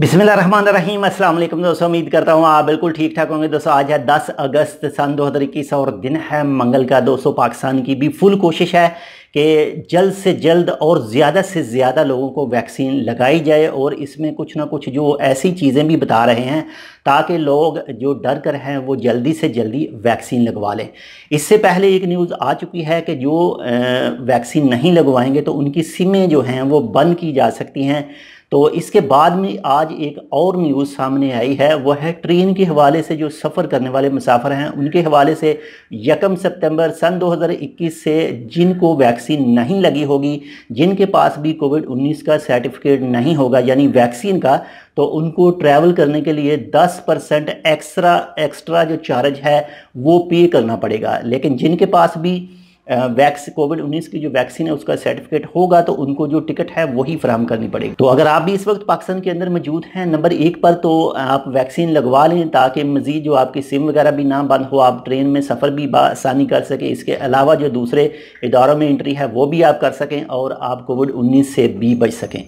बिसमिल रहीम अस्सलाम वालेकुम दोस्तों उम्मीद करता हूँ आप बिल्कुल ठीक ठाक होंगे दोस्तों आज है 10 अगस्त सन दो हज़ार इक्कीस और दिन है मंगल का दोस्तों पाकिस्तान की भी फुल कोशिश है कि जल्द से जल्द और ज़्यादा से ज़्यादा लोगों को वैक्सीन लगाई जाए और इसमें कुछ ना कुछ जो ऐसी चीज़ें भी बता रहे हैं ताकि लोग जो डर कर हैं वो जल्दी से जल्दी वैक्सीन लगवा लें इससे पहले एक न्यूज़ आ चुकी है कि जो वैक्सीन नहीं लगवाएंगे तो उनकी सिमें जो हैं वो बंद की जा सकती हैं तो इसके बाद में आज एक और न्यूज़ सामने आई है वह है ट्रेन के हवाले से जो सफ़र करने वाले मुसाफर हैं उनके हवाले से यकम सितंबर सन 2021 से जिनको वैक्सीन वैक्सीन नहीं लगी होगी जिनके पास भी कोविड 19 का सर्टिफिकेट नहीं होगा यानी वैक्सीन का तो उनको ट्रैवल करने के लिए 10 परसेंट एक्स्ट्रा एक्स्ट्रा जो चार्ज है वो पे करना पड़ेगा लेकिन जिनके पास भी वैक्स कोविड 19 की जो वैक्सीन है उसका सर्टिफिकेट होगा तो उनको जो टिकट है वही फ्राहम करनी पड़ेगी तो अगर आप भी इस वक्त पाकिस्तान के अंदर मौजूद हैं नंबर एक पर तो आप वैक्सीन लगवा लें ताकि मजीद जो आपकी सिम वगैरह भी ना बंद हो आप ट्रेन में सफ़र भी आसानी कर सकें इसके अलावा जो दूसरे इदारों में एंट्री है वो भी आप कर सकें और आप कोविड उन्नीस से भी बच सकें